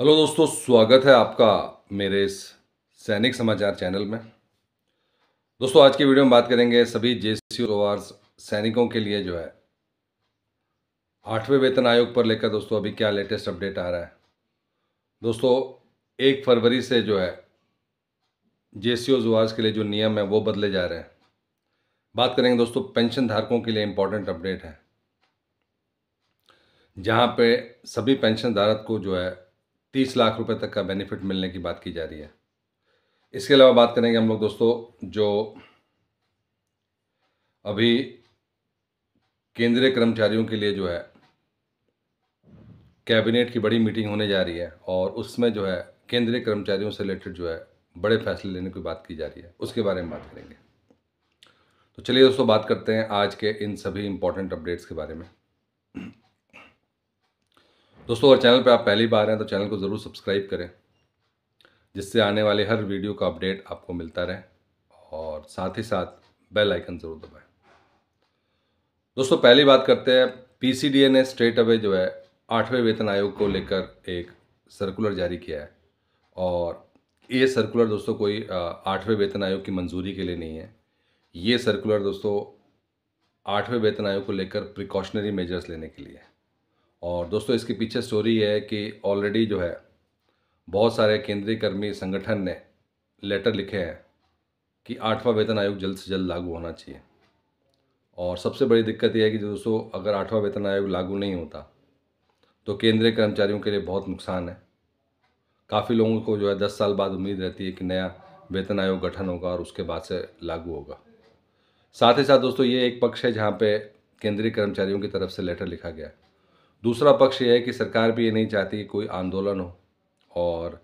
hello दोस्तों स्वागत है आपका मेरे इस सैनिक समाचार चैनल में दोस्तों आज की वीडियो में बात करेंगे सभी जे सी सैनिकों के लिए जो है आठवें वेतन आयोग पर लेकर दोस्तों अभी क्या लेटेस्ट अपडेट आ रहा है दोस्तों एक फरवरी से जो है जे सी के लिए जो नियम है वो बदले जा रहे हैं बात करेंगे दोस्तों पेंशन धारकों के लिए इम्पोर्टेंट अपडेट है जहाँ पे सभी पेंशन धारक को जो है तीस लाख रुपए तक का बेनिफिट मिलने की बात की जा रही है इसके अलावा बात करेंगे हम लोग दोस्तों जो अभी केंद्रीय कर्मचारियों के लिए जो है कैबिनेट की बड़ी मीटिंग होने जा रही है और उसमें जो है केंद्रीय कर्मचारियों से रिलेटेड जो है बड़े फैसले लेने की बात की जा रही है उसके बारे में बात करेंगे तो चलिए दोस्तों बात करते हैं आज के इन सभी इम्पोर्टेंट अपडेट्स के बारे में दोस्तों अगर चैनल पर आप पहली बार हैं तो चैनल को ज़रूर सब्सक्राइब करें जिससे आने वाले हर वीडियो का अपडेट आपको मिलता रहे और साथ ही साथ बेल आइकन ज़रूर दबाएं दोस्तों पहली बात करते हैं पीसीडीए ने स्ट्रेट अवे जो है आठवें वेतन आयोग को लेकर एक सर्कुलर जारी किया है और ये सर्कुलर दोस्तों कोई आठवें वेतन आयोग की मंजूरी के लिए नहीं है ये सर्कुलर दोस्तों आठवें वेतन आयोग को लेकर प्रिकॉशनरी मेजर्स लेने के लिए है और दोस्तों इसके पीछे स्टोरी है कि ऑलरेडी जो है बहुत सारे केंद्रीय कर्मी संगठन ने लेटर लिखे हैं कि आठवां वेतन आयोग जल्द से जल्द लागू होना चाहिए और सबसे बड़ी दिक्कत यह है कि दोस्तों अगर आठवां वेतन आयोग लागू नहीं होता तो केंद्रीय कर्मचारियों के लिए बहुत नुकसान है काफ़ी लोगों को जो है दस साल बाद उम्मीद रहती है कि नया वेतन आयोग गठन होगा और उसके बाद से लागू होगा साथ ही साथ दोस्तों ये एक पक्ष है जहाँ पे केंद्रीय कर्मचारियों की तरफ से लेटर लिखा गया है दूसरा पक्ष यह है कि सरकार भी ये नहीं चाहती कि कोई आंदोलन हो और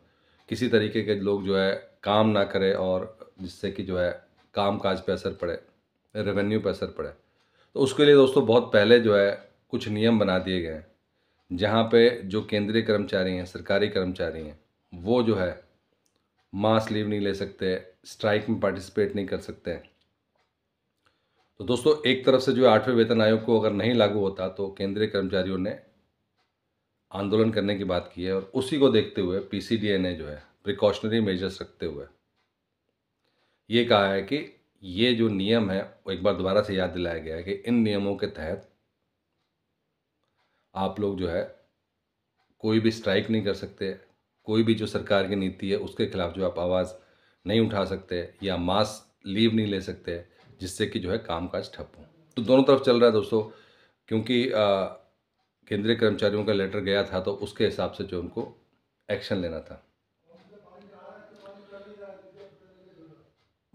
किसी तरीके के लोग जो है काम ना करें और जिससे कि जो है काम काज पर असर पड़े रेवेन्यू पर असर पड़े तो उसके लिए दोस्तों बहुत पहले जो है कुछ नियम बना दिए गए हैं जहाँ पे जो केंद्रीय कर्मचारी हैं सरकारी कर्मचारी हैं वो जो है मास लीव नहीं ले सकते स्ट्राइक में पार्टिसिपेट नहीं कर सकते तो दोस्तों एक तरफ से जो है आठवें वेतन आयोग को अगर नहीं लागू होता तो केंद्रीय कर्मचारियों ने आंदोलन करने की बात की है और उसी को देखते हुए पी ने जो है प्रिकॉशनरी मेजर्स रखते हुए ये कहा है कि ये जो नियम है वो एक बार दोबारा से याद दिलाया गया है कि इन नियमों के तहत आप लोग जो है कोई भी स्ट्राइक नहीं कर सकते कोई भी जो सरकार की नीति है उसके खिलाफ जो आप आवाज़ नहीं उठा सकते या मास लीव नहीं ले सकते जिससे कि जो है कामकाज ठप हो तो दोनों तरफ चल रहा है दोस्तों क्योंकि केंद्रीय कर्मचारियों का लेटर गया था तो उसके हिसाब से जो उनको एक्शन लेना था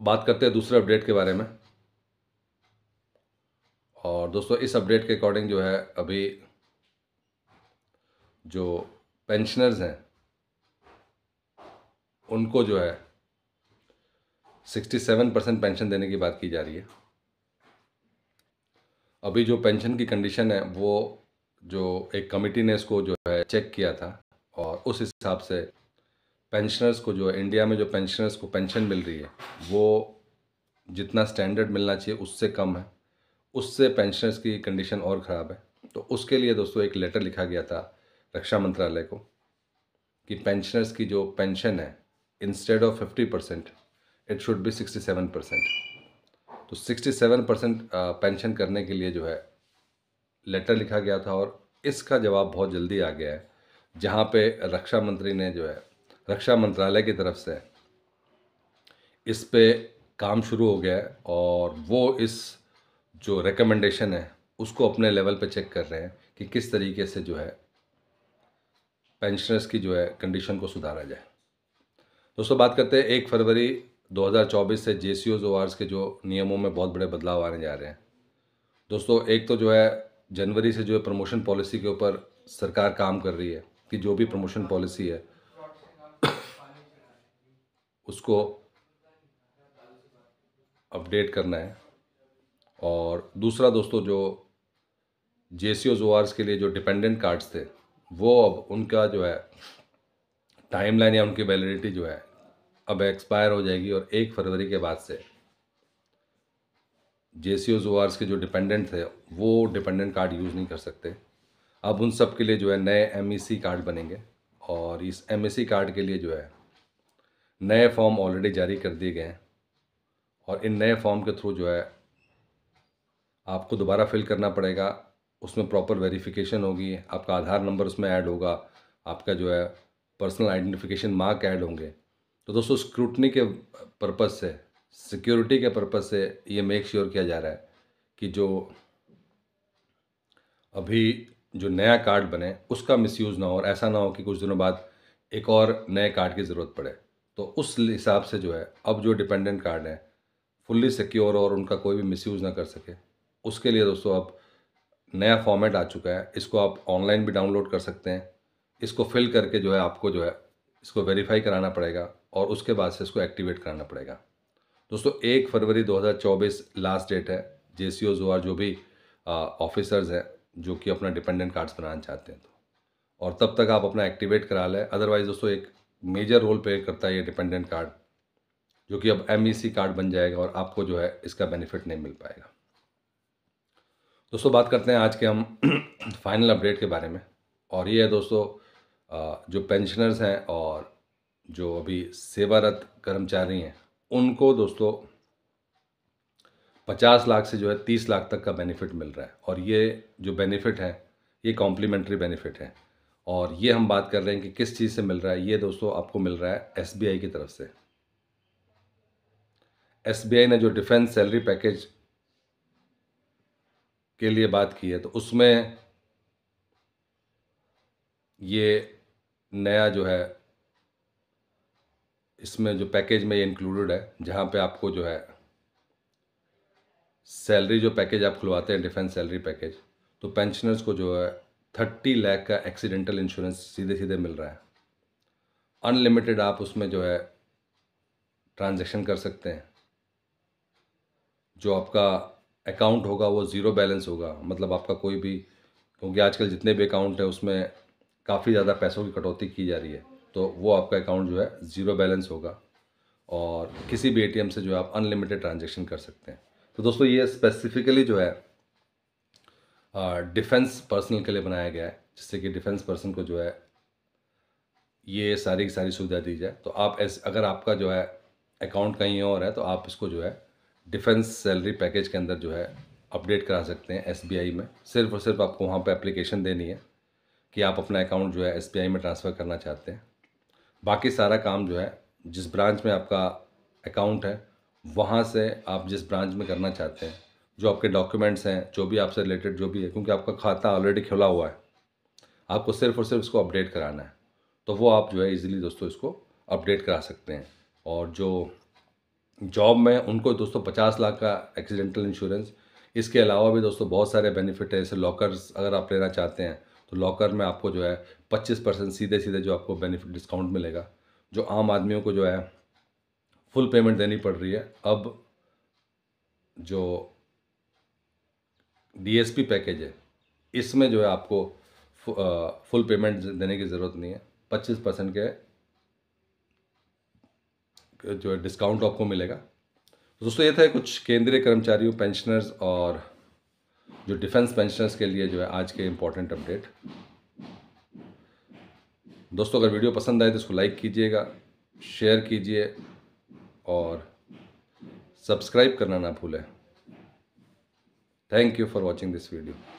बात करते हैं दूसरे अपडेट के बारे में और दोस्तों इस अपडेट के अकॉर्डिंग जो है अभी जो पेंशनर्स हैं उनको जो है सिक्सटी सेवन परसेंट पेंशन देने की बात की जा रही है अभी जो पेंशन की कंडीशन है वो जो एक कमेटी ने इसको जो है चेक किया था और उस हिसाब से पेंशनर्स को जो है इंडिया में जो पेंशनर्स को पेंशन मिल रही है वो जितना स्टैंडर्ड मिलना चाहिए उससे कम है उससे पेंशनर्स की कंडीशन और ख़राब है तो उसके लिए दोस्तों एक लेटर लिखा गया था रक्षा मंत्रालय को कि पेंशनर्स की जो पेंशन है instead of fifty percent it should be sixty seven percent तो सिक्सटी सेवन परसेंट पेंशन करने के लिए जो है लेटर लिखा गया था और इसका जवाब बहुत जल्दी आ गया है जहाँ पे रक्षा मंत्री ने जो है रक्षा मंत्रालय की तरफ से इस पे काम शुरू हो गया है और वो इस जो रिकमेंडेशन है उसको अपने लेवल पे चेक कर रहे हैं कि किस तरीके से जो है पेंशनर्स की जो है कंडीशन को सुधारा जाए दोस्तों बात करते हैं एक फरवरी 2024 से जे सी के जो नियमों में बहुत बड़े बदलाव आने जा रहे हैं दोस्तों एक तो जो है जनवरी से जो है प्रमोशन पॉलिसी के ऊपर सरकार काम कर रही है कि जो भी प्रमोशन पॉलिसी है उसको अपडेट करना है और दूसरा दोस्तों जो जे सी के लिए जो डिपेंडेंट कार्ड्स थे वो अब उनका जो है टाइमलाइन या उनकी वैलिडिटी जो है अब एक्सपायर हो जाएगी और एक फरवरी के बाद से जे सी ओ के जो डिपेंडेंट थे वो डिपेंडेंट कार्ड यूज़ नहीं कर सकते अब उन सब के लिए जो है नए एम ई सी कार्ड बनेंगे और इस एम ई सी कार्ड के लिए जो है नए फॉर्म ऑलरेडी जारी कर दिए गए हैं और इन नए फॉर्म के थ्रू जो है आपको दोबारा फिल करना पड़ेगा उसमें प्रॉपर वेरिफिकेशन होगी आपका आधार नंबर उसमें ऐड होगा आपका जो है पर्सनल आइडेंटिफिकेशन मार्क ऐड होंगे तो दोस्तों स्क्रूटनी के पर्पज़ से सिक्योरिटी के पर्पज़ से ये मेक श्योर sure किया जा रहा है कि जो अभी जो नया कार्ड बने उसका मिसयूज़ ना हो और ऐसा ना हो कि कुछ दिनों बाद एक और नए कार्ड की ज़रूरत पड़े तो उस हिसाब से जो है अब जो डिपेंडेंट कार्ड हैं फुल्ली सिक्योर और उनका कोई भी मिसयूज़ ना कर सके उसके लिए दोस्तों अब नया फॉर्मेट आ चुका है इसको आप ऑनलाइन भी डाउनलोड कर सकते हैं इसको फिल करके जो है आपको जो है इसको वेरीफाई कराना पड़ेगा और उसके बाद से इसको एक्टिवेट कराना पड़ेगा दोस्तों एक फरवरी 2024 लास्ट डेट है जे सी ओज और जो भी ऑफिसर्स हैं जो कि अपना डिपेंडेंट कार्ड्स बनाना चाहते हैं तो और तब तक आप अपना एक्टिवेट करा लें अदरवाइज दोस्तों एक मेजर रोल प्ले करता है ये डिपेंडेंट कार्ड जो कि अब एम कार्ड e बन जाएगा और आपको जो है इसका बेनिफिट नहीं मिल पाएगा दोस्तों बात करते हैं आज के हम फाइनल अपडेट के बारे में और ये है दोस्तों जो पेंशनर्स हैं और जो अभी सेवारत कर्मचारी हैं उनको दोस्तों पचास लाख से जो है तीस लाख तक का बेनिफिट मिल रहा है और ये जो बेनिफिट है ये कॉम्प्लीमेंट्री बेनिफिट है और ये हम बात कर रहे हैं कि किस चीज़ से मिल रहा है ये दोस्तों आपको मिल रहा है एस की तरफ से एस ने जो डिफेंस सैलरी पैकेज के लिए बात की है तो उसमें ये नया जो है इसमें जो पैकेज में ये इंक्लूडेड है जहाँ पे आपको जो है सैलरी जो पैकेज आप खुलवाते हैं डिफेंस सैलरी पैकेज तो पेंशनर्स को जो है थर्टी लाख का एक्सीडेंटल इंश्योरेंस सीधे सीधे मिल रहा है अनलिमिटेड आप उसमें जो है ट्रांजेक्शन कर सकते हैं जो आपका अकाउंट होगा वो ज़ीरो बैलेंस होगा मतलब आपका कोई भी क्योंकि आजकल जितने भी अकाउंट हैं उसमें काफ़ी ज़्यादा पैसों की कटौती की जा रही है तो वो आपका अकाउंट जो है ज़ीरो बैलेंस होगा और किसी भी एटीएम से जो है आप अनलिमिटेड ट्रांजेक्शन कर सकते हैं तो दोस्तों ये स्पेसिफिकली जो है डिफेंस पर्सनल के लिए बनाया गया है जिससे कि डिफेंस पर्सन को जो है ये सारी की सारी सुविधा दी जाए तो आप ऐसे अगर आपका जो है अकाउंट कहीं और है तो आप इसको जो है डिफेंस सैलरी पैकेज के अंदर जो है अपडेट करा सकते हैं एस में सिर्फ और सिर्फ आपको वहाँ पर एप्लीकेशन देनी है कि आप अपना अकाउंट जो है एस में ट्रांसफ़र करना चाहते हैं बाकी सारा काम जो है जिस ब्रांच में आपका अकाउंट है वहाँ से आप जिस ब्रांच में करना चाहते हैं जो आपके डॉक्यूमेंट्स हैं जो भी आपसे रिलेटेड जो भी है क्योंकि आपका खाता ऑलरेडी खुला हुआ है आपको सिर्फ और सिर्फ इसको अपडेट कराना है तो वो आप जो है इजीली दोस्तों इसको अपडेट करा सकते हैं और जो जॉब में उनको दोस्तों पचास लाख का एक्सीडेंटल इंश्योरेंस इसके अलावा भी दोस्तों बहुत सारे बेनिफिट हैं जैसे लॉकर्स अगर आप लेना चाहते हैं तो लॉकर में आपको जो है पच्चीस परसेंट सीधे सीधे जो आपको बेनिफिट डिस्काउंट मिलेगा जो आम आदमियों को जो है फुल पेमेंट देनी पड़ रही है अब जो डीएसपी पैकेज है इसमें जो है आपको फुल पेमेंट देने की ज़रूरत नहीं है पच्चीस परसेंट के जो है डिस्काउंट आपको मिलेगा दोस्तों ये था कुछ केंद्रीय कर्मचारियों पेंशनर्स और जो डिफेंस पेंशनर्स के लिए जो है आज के इम्पोर्टेंट अपडेट दोस्तों अगर वीडियो पसंद आए तो इसको लाइक कीजिएगा शेयर कीजिए और सब्सक्राइब करना ना भूलें thank you for watching this video